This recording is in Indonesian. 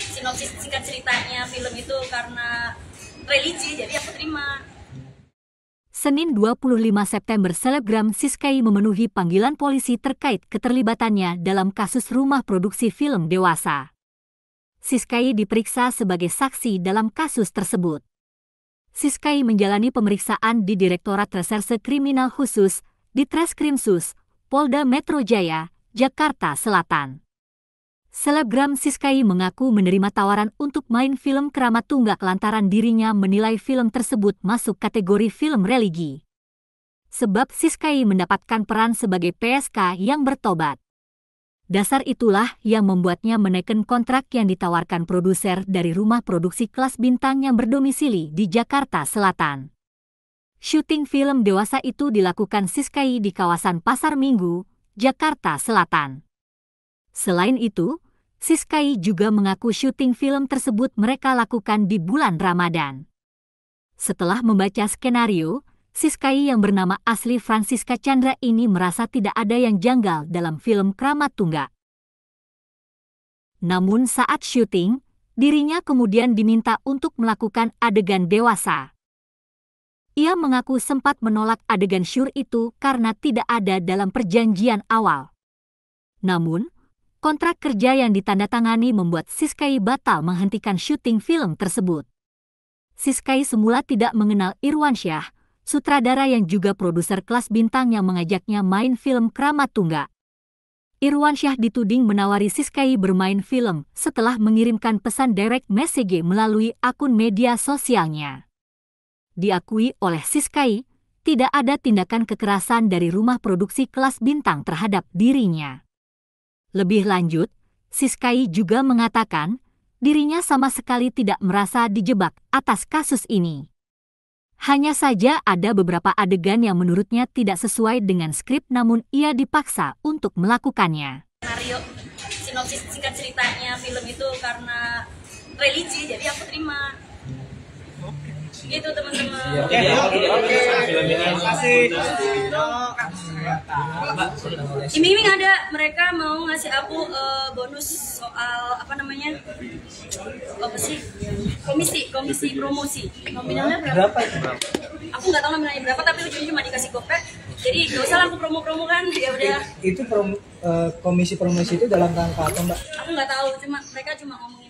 sinopsis singkat ceritanya film itu karena religi jadi aku terima Senin 25 September selebgram Siskai memenuhi panggilan polisi terkait keterlibatannya dalam kasus rumah produksi film dewasa. Siskai diperiksa sebagai saksi dalam kasus tersebut. Siskai menjalani pemeriksaan di Direktorat Reserse Kriminal Khusus di Treskrimsus, Polda Metro Jaya, Jakarta Selatan. Selebgram Siskai mengaku menerima tawaran untuk main film keramat tunggak lantaran dirinya menilai film tersebut masuk kategori film religi. Sebab Siskai mendapatkan peran sebagai PSK yang bertobat. Dasar itulah yang membuatnya menaikkan kontrak yang ditawarkan produser dari rumah produksi kelas bintang yang berdomisili di Jakarta Selatan. Syuting film dewasa itu dilakukan Siskai di kawasan Pasar Minggu, Jakarta Selatan. Selain itu, Siskai juga mengaku syuting film tersebut mereka lakukan di bulan Ramadan. Setelah membaca skenario, Siskai yang bernama asli Francisca Chandra ini merasa tidak ada yang janggal dalam film Kramat Tungga. Namun saat syuting, dirinya kemudian diminta untuk melakukan adegan dewasa. Ia mengaku sempat menolak adegan syur itu karena tidak ada dalam perjanjian awal. Namun, kontrak kerja yang ditandatangani membuat Siskai batal menghentikan syuting film tersebut. Siskai semula tidak mengenal Irwan Syah, sutradara yang juga produser kelas bintang yang mengajaknya main film Kramat Tungga. Irwan Syah dituding menawari Siskai bermain film setelah mengirimkan pesan direct message melalui akun media sosialnya. Diakui oleh Siskai, tidak ada tindakan kekerasan dari rumah produksi kelas bintang terhadap dirinya. Lebih lanjut, Siskai juga mengatakan dirinya sama sekali tidak merasa dijebak atas kasus ini. Hanya saja ada beberapa adegan yang menurutnya tidak sesuai dengan skrip namun ia dipaksa untuk melakukannya. Mario, sinopsis singkat ceritanya film itu karena religi jadi aku terima. Gitu teman-teman. Oke. Oke. Terima kasih. Iming-iming ada mereka mau ngasih aku uh, bonus soal apa namanya? Apa sih? Komisi, komisi promosi. Nominalnya berapa? berapa? Aku nggak tahu nominalnya berapa tapi ujungnya cuma dikasih gopek. Jadi gak usah aku promo-promo kan, ya udah. Itu prom, uh, komisi promosi itu dalam rangka apa, Mbak? Aku nggak tahu, cuma mereka cuma ngomongin